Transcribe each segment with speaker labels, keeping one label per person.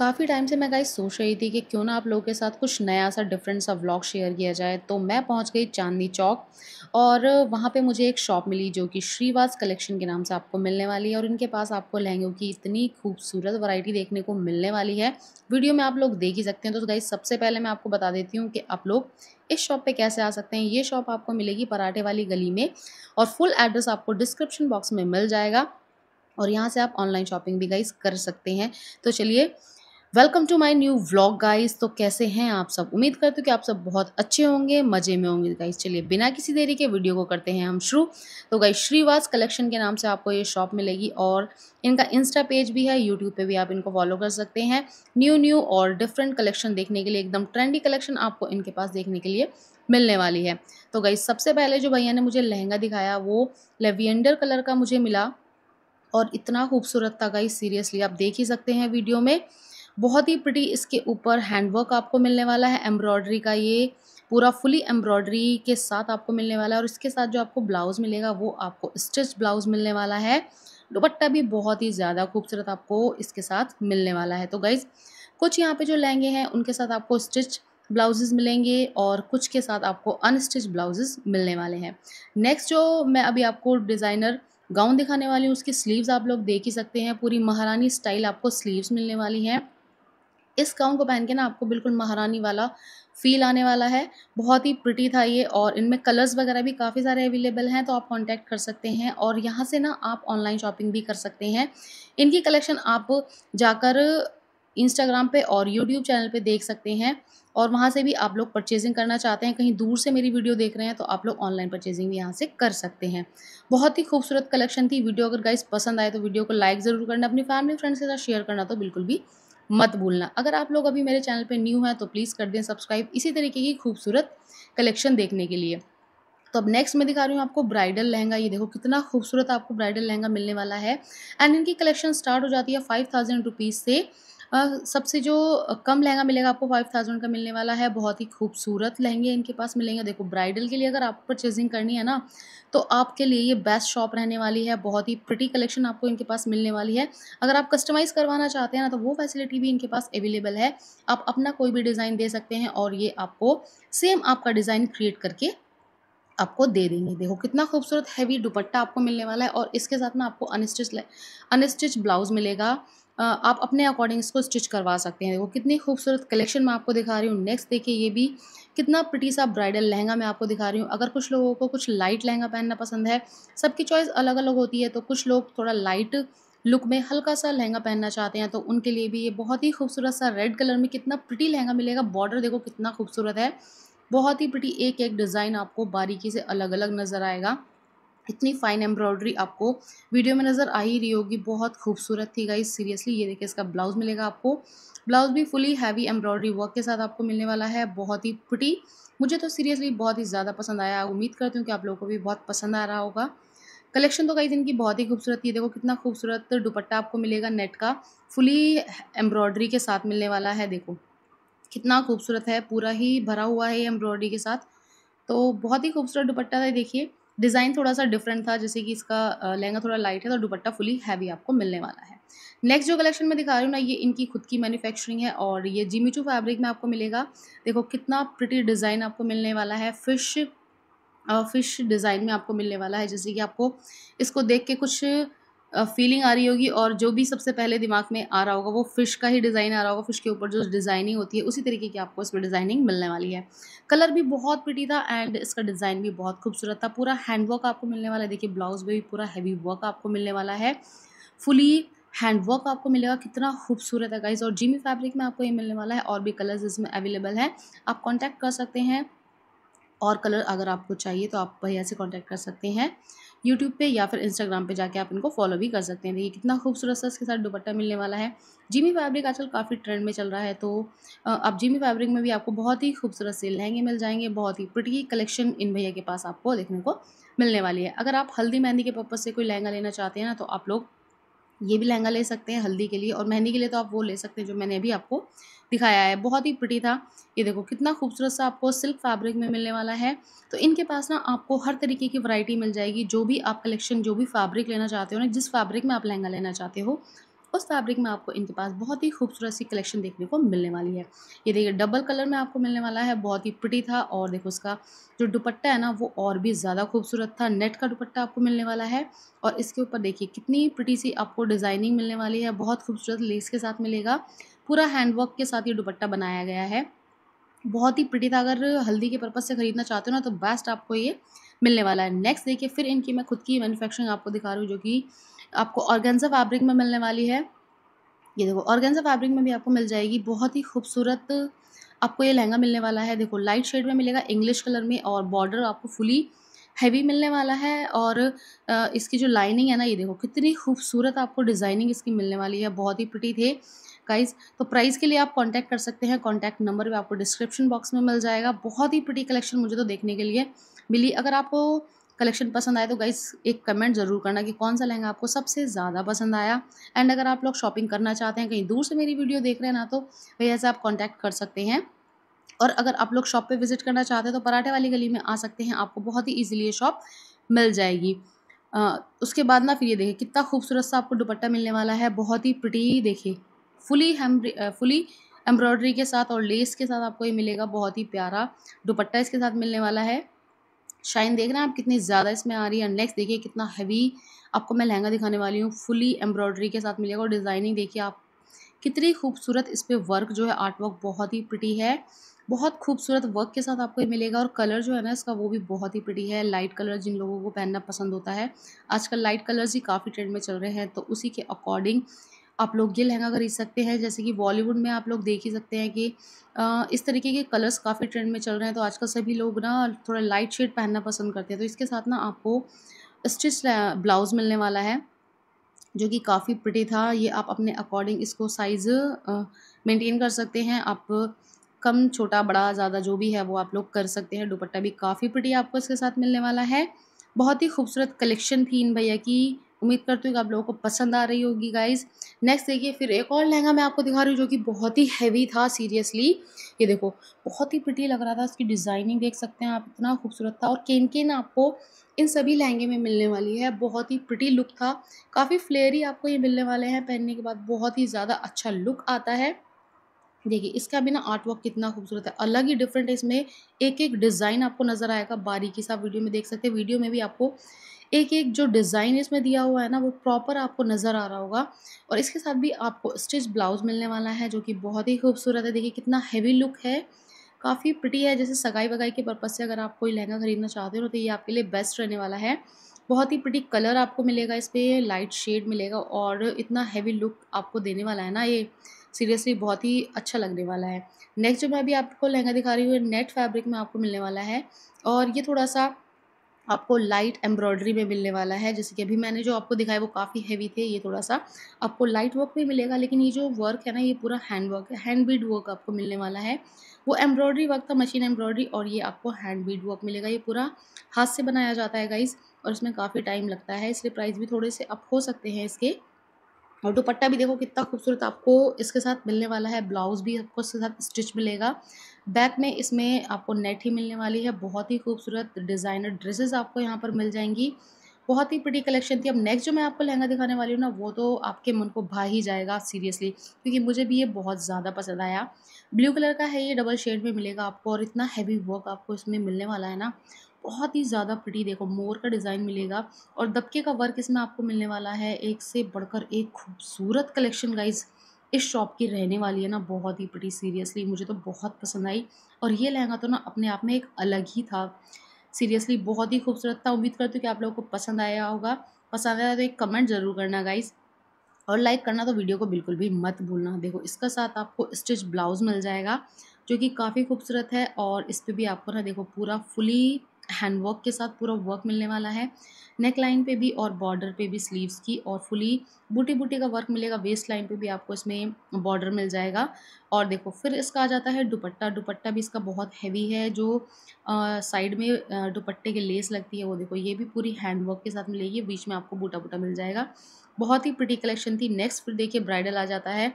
Speaker 1: काफ़ी टाइम से मैं गाइस सोच रही थी कि क्यों ना आप लोगों के साथ कुछ नया सा डिफरेंट सा व्लॉग शेयर किया जाए तो मैं पहुंच गई चांदनी चौक और वहाँ पे मुझे एक शॉप मिली जो कि श्रीवास कलेक्शन के नाम से आपको मिलने वाली है और इनके पास आपको लहंगों की इतनी खूबसूरत वैरायटी देखने को मिलने वाली है वीडियो में आप लोग देख ही सकते हैं तो, तो गाइज सबसे पहले मैं आपको बता देती हूँ कि आप लोग इस शॉप पे कैसे आ सकते हैं ये शॉप आपको मिलेगी पराठे वाली गली में और फुल एड्रेस आपको डिस्क्रिप्शन बॉक्स में मिल जाएगा और यहाँ से आप ऑनलाइन शॉपिंग भी गाइज कर सकते हैं तो चलिए welcome to my new vlog guys तो कैसे हैं आप सब उम्मीद करते हो कि आप सब बहुत अच्छे होंगे मज़े में होंगे गाइस चलिए बिना किसी देरी के वीडियो को करते हैं हम शुरू तो गाइस श्रीवास कलेक्शन के नाम से आपको ये शॉप मिलेगी और इनका इंस्टा पेज भी है यूट्यूब पे भी आप इनको फॉलो कर सकते हैं न्यू न्यू और डिफरेंट कलेक्शन देखने के लिए एकदम ट्रेंडी कलेक्शन आपको इनके पास देखने के लिए मिलने वाली है तो गाइस सबसे पहले जो भैया ने मुझे लहंगा दिखाया वो लेवियंडर कलर का मुझे मिला और इतना खूबसूरत था गाइस सीरियसली आप देख ही सकते हैं वीडियो में बहुत ही प्रटी इसके ऊपर हैंडवर्क आपको मिलने वाला है एम्ब्रॉयडरी का ये पूरा फुली एम्ब्रॉयडरी के साथ आपको मिलने वाला है और इसके साथ जो आपको ब्लाउज़ मिलेगा वो आपको स्टिच ब्लाउज़ मिलने वाला है दुपट्टा भी बहुत ही ज़्यादा खूबसूरत आपको इसके साथ मिलने वाला है तो गाइज़ कुछ यहाँ पे जो लहंगे हैं उनके साथ आपको स्टिच ब्लाउजेज़ मिलेंगे और कुछ के साथ आपको अनस्टिच ब्लाउजेज़ मिलने वाले हैं नेक्स्ट जो मैं अभी आपको डिज़ाइनर गाउन दिखाने वाली हूँ उसकी स्लीव्स आप लोग देख ही सकते हैं पूरी महारानी स्टाइल आपको स्लीव्स मिलने वाली हैं इस गाउन को पहन के ना आपको बिल्कुल महारानी वाला फील आने वाला है बहुत ही प्रिटी था ये और इनमें कलर्स वगैरह भी काफ़ी सारे अवेलेबल हैं तो आप कांटेक्ट कर सकते हैं और यहाँ से ना आप ऑनलाइन शॉपिंग भी कर सकते हैं इनकी कलेक्शन आप जाकर इंस्टाग्राम पे और यूट्यूब चैनल पे देख सकते हैं और वहाँ से भी आप लोग परचेजिंग करना चाहते हैं कहीं दूर से मेरी वीडियो देख रहे हैं तो आप लोग ऑनलाइन परचेजिंग भी यहाँ से कर सकते हैं बहुत ही खूबसूरत कलेक्शन थी वीडियो अगर गाइस पसंद आए तो वीडियो को लाइक ज़रूर करना अपनी फैमिली फ्रेंड्स के साथ शेयर करना तो बिल्कुल भी मत भूलना अगर आप लोग अभी मेरे चैनल पर न्यू हैं तो प्लीज़ कर दें सब्सक्राइब इसी तरीके की खूबसूरत कलेक्शन देखने के लिए तो अब नेक्स्ट मैं दिखा रही हूँ आपको ब्राइडल लहंगा ये देखो कितना खूबसूरत आपको ब्राइडल लहंगा मिलने वाला है एंड इनकी कलेक्शन स्टार्ट हो जाती है फाइव थाउजेंड रुपीज़ से सबसे जो कम लहंगा मिलेगा आपको फाइव थाउजेंड का मिलने वाला है बहुत ही खूबसूरत लहंगे इनके पास मिलेंगे देखो ब्राइडल के लिए अगर आप परचेजिंग करनी है ना तो आपके लिए ये बेस्ट शॉप रहने वाली है बहुत ही प्रटी कलेक्शन आपको इनके पास मिलने वाली है अगर आप कस्टमाइज़ करवाना चाहते हैं ना तो वो फैसिलिटी भी इनके पास अवेलेबल है आप अपना कोई भी डिज़ाइन दे सकते हैं और ये आपको सेम आपका डिज़ाइन क्रिएट करके आपको दे देंगे देखो कितना खूबसूरत हैवी दुपट्टा आपको मिलने वाला है और इसके साथ में आपको अनस्टिच अनस्टिच ब्लाउज़ मिलेगा आप अपने अकॉर्डिंग इसको स्टिच करवा सकते हैं वो कितनी खूबसूरत कलेक्शन मैं आपको दिखा रही हूँ नेक्स्ट देखिए ये भी कितना प्रटी सा ब्राइडल लहंगा मैं आपको दिखा रही हूँ अगर कुछ लोगों को कुछ लाइट लहंगा पहनना पसंद है सबकी चॉइस अलग अलग होती है तो कुछ लोग थोड़ा लाइट लुक में हल्का सा लहंगा पहनना चाहते हैं तो उनके लिए भी ये बहुत ही खूबसूरत सा रेड कलर में कितना प्रटी लहंगा मिलेगा बॉर्डर देखो कितना खूबसूरत है बहुत ही प्रटी एक एक डिज़ाइन आपको बारीकी से अलग अलग नज़र आएगा इतनी फाइन एम्ब्रॉयडरी आपको वीडियो में नज़र आ ही रही होगी बहुत खूबसूरत थी गाइस सीरियसली ये देखिए इसका ब्लाउज मिलेगा आपको ब्लाउज भी फुली हैवी एम्ब्रॉयडरी वर्क के साथ आपको मिलने वाला है बहुत ही पुटी मुझे तो सीरियसली बहुत ही ज़्यादा पसंद आया उम्मीद करती हूँ कि आप लोगों को भी बहुत पसंद आ रहा होगा कलेक्शन तो कई दिन की बहुत ही खूबसूरत ये देखो कितना खूबसूरत दुपट्टा आपको मिलेगा नेट का फुली एम्ब्रॉयडरी के साथ मिलने वाला है देखो कितना खूबसूरत है पूरा ही भरा हुआ है ये एम्ब्रॉयडरी के साथ तो बहुत ही खूबसूरत दुपट्टा था देखिए डिज़ाइन थोड़ा सा डिफरेंट था जैसे कि इसका लहंगा थोड़ा लाइट है तो दुपट्टा फुली हैवी आपको मिलने वाला है नेक्स्ट जो कलेक्शन मैं दिखा रही हूँ ना ये इनकी खुद की मैन्युफैक्चरिंग है और ये जीमीचू फैब्रिक में आपको मिलेगा देखो कितना प्रिटी डिज़ाइन आपको मिलने वाला है फिश फिश डिज़ाइन में आपको मिलने वाला है जैसे कि आपको इसको देख के कुछ फीलिंग आ रही होगी और जो भी सबसे पहले दिमाग में आ रहा होगा वो फ़िश का ही डिज़ाइन आ रहा होगा फ़िश के ऊपर जो डिज़ाइनिंग होती है उसी तरीके की आपको इसमें डिज़ाइनिंग मिलने वाली है कलर भी बहुत पिटी था एंड इसका डिज़ाइन भी बहुत खूबसूरत था पूरा हैंड वर्क आपको मिलने वाला है देखिए ब्लाउज़ में भी पूरा हैवी वर्क आपको मिलने वाला है फुली हैंड वर्क आपको मिलेगा कितना खूबसूरत है गाइज और जीमी फैब्रिक में आपको ये मिलने वाला है और भी कलर्स इसमें अवेलेबल हैं आप कॉन्टैक्ट कर सकते हैं और कलर अगर आपको चाहिए तो आप भैया से कॉन्टैक्ट कर सकते हैं यूट्यूब पे या फिर इंस्टाग्राम पे जाके आप इनको फॉलो भी कर सकते हैं देखिए कितना खूबसूरत सा इसके साथ दुपट्टा मिलने वाला है जिमी फैब्रिक आजकल काफ़ी ट्रेंड में चल रहा है तो अब जिमी फैब्रिक में भी आपको बहुत ही खूबसूरत से लहंगे मिल जाएंगे बहुत ही प्रटी कलेक्शन इन भैया के पास आपको देखने को मिलने वाली है अगर आप हल्दी मेहंदी के पर्पज़ से कोई लहंगा लेना चाहते हैं ना तो आप लोग ये भी लहंगा ले सकते हैं हल्दी के लिए और मेहंदी के लिए तो आप वो ले सकते हैं जो मैंने अभी आपको दिखाया है बहुत ही प्रटी था ये देखो कितना खूबसूरत सा आपको सिल्क फैब्रिक में मिलने वाला है तो इनके पास ना आपको हर तरीके की वैरायटी मिल जाएगी जो भी आप कलेक्शन जो भी फैब्रिक लेना चाहते हो ना जिस फैब्रिक में आप लहंगा लेना चाहते हो उस फैब्रिक में आपको इनके पास बहुत ही खूबसूरत सी कलेक्शन देखने को मिलने वाली है ये देखिए डबल कलर में आपको मिलने वाला है बहुत ही प्रटी था और देखो उसका जो दुपट्टा है ना वो और भी ज़्यादा खूबसूरत था नेट का दुपट्टा आपको मिलने वाला है और इसके ऊपर देखिए कितनी प्रटी सी आपको डिज़ाइनिंग मिलने वाली है बहुत खूबसूरत लेस के साथ मिलेगा पूरा हैंडवर्क के साथ ये दुपट्टा बनाया गया है बहुत ही प्रटी था अगर हल्दी के पर्पज़ से ख़रीदना चाहते हो ना तो बेस्ट आपको ये मिलने वाला है नेक्स्ट देखिए फिर इनकी मैं खुद की मैनुफैक्चरिंग आपको दिखा रही हूँ जो कि आपको ऑर्गेन्जा फैब्रिक में मिलने वाली है ये देखो ऑर्गेन्जा फैब्रिक में भी आपको मिल जाएगी बहुत ही खूबसूरत आपको ये लहंगा मिलने वाला है देखो लाइट शेड में मिलेगा इंग्लिश कलर में और बॉर्डर आपको फुली हैवी मिलने वाला है और इसकी जो लाइनिंग है ना ये देखो कितनी खूबसूरत आपको डिज़ाइनिंग इसकी मिलने वाली है बहुत ही प्रटी थे गाइज तो प्राइस के लिए आप कांटेक्ट कर सकते हैं कांटेक्ट नंबर भी आपको डिस्क्रिप्शन बॉक्स में मिल जाएगा बहुत ही प्रटी कलेक्शन मुझे तो देखने के लिए मिली अगर आपको कलेक्शन पसंद आए तो गाइस एक कमेंट ज़रूर करना कि कौन सा लहंगा आपको सबसे ज़्यादा पसंद आया एंड अगर आप लोग शॉपिंग करना चाहते हैं कहीं दूर से मेरी वीडियो देख रहे हैं ना तो भैया से आप कॉन्टैक्ट कर सकते हैं और अगर आप लोग शॉप पर विज़िट करना चाहते हैं तो पराठे वाली गली में आ सकते हैं आपको बहुत ही ईजिली ये शॉप मिल जाएगी आ, उसके बाद ना फिर ये देखिए कितना खूबसूरत सा आपको दुपट्टा मिलने वाला है बहुत ही प्रटी देखिए फुली हम फुली एम्ब्रॉयडरी के साथ और लेस के साथ आपको ये मिलेगा बहुत ही प्यारा दुपट्टा इसके साथ मिलने वाला है शाइन देख रहे हैं आप कितनी ज़्यादा इसमें आ रही है अनलेक्स देखिए कितना हैवी आपको मैं लहंगा दिखाने वाली हूँ फुली एम्ब्रॉयडरी के साथ मिलेगा और डिज़ाइनिंग देखिए आप कितनी खूबसूरत इस पर वर्क जो है आर्ट वर्क बहुत ही पिटी है बहुत खूबसूरत वर्क के साथ आपको ये मिलेगा और कलर जो है ना इसका वो भी बहुत ही पिटी है लाइट कलर जिन लोगों को पहनना पसंद होता है आजकल लाइट कलर्स ही काफ़ी ट्रेंड में चल रहे हैं तो उसी के अकॉर्डिंग आप लोग ये लहंगा खरीद सकते हैं जैसे कि बॉलीवुड में आप लोग देख ही सकते हैं कि इस तरीके के कलर्स काफ़ी ट्रेंड में चल रहे हैं तो आजकल सभी लोग ना थोड़ा लाइट शेड पहनना पसंद करते हैं तो इसके साथ ना आपको स्टिच ब्लाउज़ मिलने वाला है जो कि काफ़ी प्रटी था ये आप अपने अकॉर्डिंग इसको साइज़ मेंटेन कर सकते हैं आप कम छोटा बड़ा ज़्यादा जो भी है वो आप लोग कर सकते हैं दुपट्टा भी काफ़ी प्रटी आपको इसके साथ मिलने वाला है बहुत ही खूबसूरत कलेक्शन थी इन भैया की उम्मीद करती हूँ कि आप लोगों को पसंद आ रही होगी गाइज नेक्स्ट देखिए फिर एक और लहंगा मैं आपको दिखा रही हूँ जो कि बहुत ही हैवी था सीरियसली ये देखो बहुत ही पिटी लग रहा था उसकी डिज़ाइनिंग देख सकते हैं आप इतना खूबसूरत था और केन केन आपको इन सभी लहंगे में मिलने वाली है बहुत ही पिटी लुक था काफ़ी फ्लेयरी आपको ये मिलने वाले हैं पहनने के बाद बहुत ही ज़्यादा अच्छा लुक आता है देखिए इसका भी ना आर्ट वर्क कितना खूबसूरत है अलग ही डिफरेंट है इसमें एक एक डिज़ाइन आपको नज़र आएगा बारीकी सा वीडियो में देख सकते हैं वीडियो में भी आपको एक एक जो डिज़ाइन इसमें दिया हुआ है ना वो प्रॉपर आपको नज़र आ रहा होगा और इसके साथ भी आपको स्टिच ब्लाउज़ मिलने वाला है जो कि बहुत ही खूबसूरत है देखिए कितना हैवी लुक है काफ़ी प्रटी है जैसे सगाई वगाई के पर्पज़ से अगर आप कोई लहंगा ख़रीदना चाहते हो तो ये आपके लिए बेस्ट रहने वाला है बहुत ही प्रटी कलर आपको मिलेगा इस पर लाइट शेड मिलेगा और इतना हैवी लुक आपको देने वाला है ना ये सीरियसली बहुत ही अच्छा लगने वाला है नेक्स्ट जो मैं अभी आपको लहंगा दिखा रही हूँ नेट फैब्रिक में आपको मिलने वाला है और ये थोड़ा सा आपको लाइट एम्ब्रॉयडरी में मिलने वाला है जैसे कि अभी मैंने जो आपको दिखाया वो काफ़ी हैवी थे ये थोड़ा सा आपको लाइट वर्क में मिलेगा लेकिन ये जो वर्क है ना ये पूरा हैंड वर्क है हैंड बीड वर्क आपको मिलने वाला है वो एम्ब्रॉयडरी वर्क था मशीन एम्ब्रॉयडरी और ये आपको हैंड बीड वर्क मिलेगा ये पूरा हाथ से बनाया जाता है गाइज़ और इसमें काफ़ी टाइम लगता है इसलिए प्राइस भी थोड़े से अप हो सकते हैं इसके और दुपट्टा भी देखो कितना खूबसूरत आपको इसके साथ मिलने वाला है ब्लाउज़ भी आपको इसके साथ स्टिच मिलेगा बैक में इसमें आपको नेट ही मिलने वाली है बहुत ही खूबसूरत डिज़ाइनर ड्रेसेस आपको यहाँ पर मिल जाएंगी बहुत ही प्रटी कलेक्शन थी अब नेक्स्ट जो मैं आपको लहंगा दिखाने वाली हूँ ना वो तो आपके मन को भा ही जाएगा सीरियसली क्योंकि मुझे भी ये बहुत ज़्यादा पसंद आया ब्लू कलर का है ये डबल शेड में मिलेगा आपको और इतना हैवी वर्क आपको इसमें मिलने वाला है ना बहुत ही ज़्यादा प्रटी देखो मोर का डिज़ाइन मिलेगा और दबके का वर्क इसमें आपको मिलने वाला है एक से बढ़कर एक खूबसूरत कलेक्शन गाइज़ इस शॉप की रहने वाली है ना बहुत ही प्रटी सीरियसली मुझे तो बहुत पसंद आई और ये लहंगा तो ना अपने आप में एक अलग ही था सीरियसली बहुत ही खूबसूरत था उम्मीद करती हूँ कि आप लोगों को पसंद आया होगा पसंद आया तो एक कमेंट ज़रूर करना गाइज़ और लाइक करना तो वीडियो को बिल्कुल भी मत भूलना देखो इसका साथ आपको स्टिच ब्लाउज़ मिल जाएगा जो कि काफ़ी खूबसूरत है और इस पर भी आपको ना देखो पूरा फुली हैंडवर्क के साथ पूरा वर्क मिलने वाला है नेक लाइन पे भी और बॉर्डर पे भी स्लीव्स की और फुली बूटी बूटी का वर्क मिलेगा वेस्ट लाइन पे भी आपको इसमें बॉर्डर मिल जाएगा और देखो फिर इसका आ जाता है दुपट्टा दुपट्टा भी इसका बहुत हैवी है जो साइड में दुपट्टे के लेस लगती है वो देखो ये भी पूरी हैंडवर्क के साथ मिलेगी बीच में आपको बूटा बूटा मिल जाएगा बहुत ही प्रटी कलेक्शन थी नेक्स्ट फिर देखिए ब्राइडल आ जाता है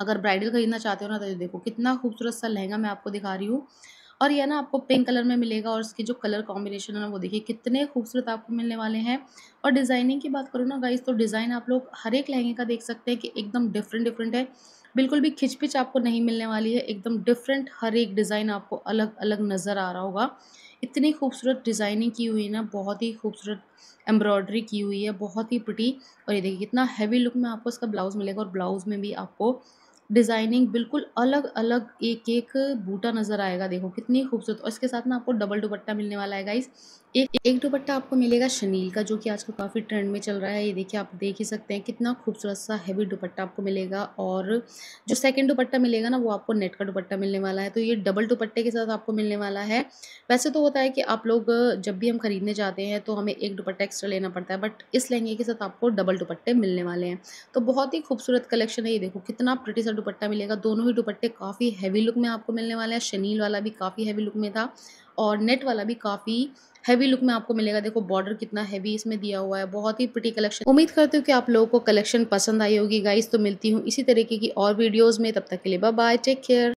Speaker 1: अगर ब्राइडल खरीदना चाहते हो ना तो देखो कितना खूबसूरत सा लहंगा मैं आपको दिखा रही हूँ और यह ना आपको पिंक कलर में मिलेगा और इसके जो कलर कॉम्बिनेशन है ना वो देखिए कितने खूबसूरत आपको मिलने वाले हैं और डिज़ाइनिंग की बात करूँ ना गाइज तो डिज़ाइन आप लोग हर एक लहंगे का देख सकते हैं कि एकदम डिफरेंट डिफरेंट है बिल्कुल भी खिचपिच आपको नहीं मिलने वाली है एकदम डिफरेंट हर एक डिज़ाइन आपको अलग अलग नज़र आ रहा होगा इतनी खूबसूरत डिज़ाइनिंग की हुई है ना बहुत ही खूबसूरत एम्ब्रॉयडरी की हुई है बहुत ही प्रटी और ये देखिए कितना हैवी लुक में आपको इसका ब्लाउज़ मिलेगा और ब्लाउज़ में भी आपको डिज़ाइनिंग बिल्कुल अलग अलग एक एक बूटा नज़र आएगा देखो कितनी खूबसूरत और इसके साथ ना आपको डबल दुपट्टा मिलने वाला है गाइस एक एक दुपट्टा आपको मिलेगा शनील का जो कि आजकल काफ़ी ट्रेंड में चल रहा है ये देखिए आप देख ही सकते हैं कितना खूबसूरत सा हैवी दुपट्टा आपको मिलेगा और जो सेकंड दुपट्टा मिलेगा ना वो आपको नेट का दुपट्टा मिलने वाला है तो ये डबल दुपट्टे के साथ आपको मिलने वाला है वैसे तो होता है कि आप लोग जब भी हम खरीदने जाते हैं तो हमें एक दुपट्टा एक्स्ट्रा लेना पड़ता है बट इस लहंगे के साथ आपको डबल दुपट्टे मिलने वाले हैं तो बहुत ही खूबसूरत कलेक्शन है ये देखो कितना प्रटी सा दुपट्टा मिलेगा दोनों ही दुपट्टे काफ़ी हैवी लुक में आपको मिलने वाला है शनील वाला भी काफ़ी हैवी लुक में था और नेट वाला भी काफ़ी हैवी लुक में आपको मिलेगा देखो बॉर्डर कितना हैवी इसमें दिया हुआ है बहुत ही प्रिटी कलेक्शन उम्मीद करती हूँ कि आप लोगों को कलेक्शन पसंद आई होगी गाइस तो मिलती हूँ इसी तरीके की और वीडियोज़ में तब तक के लिए बाय टेक केयर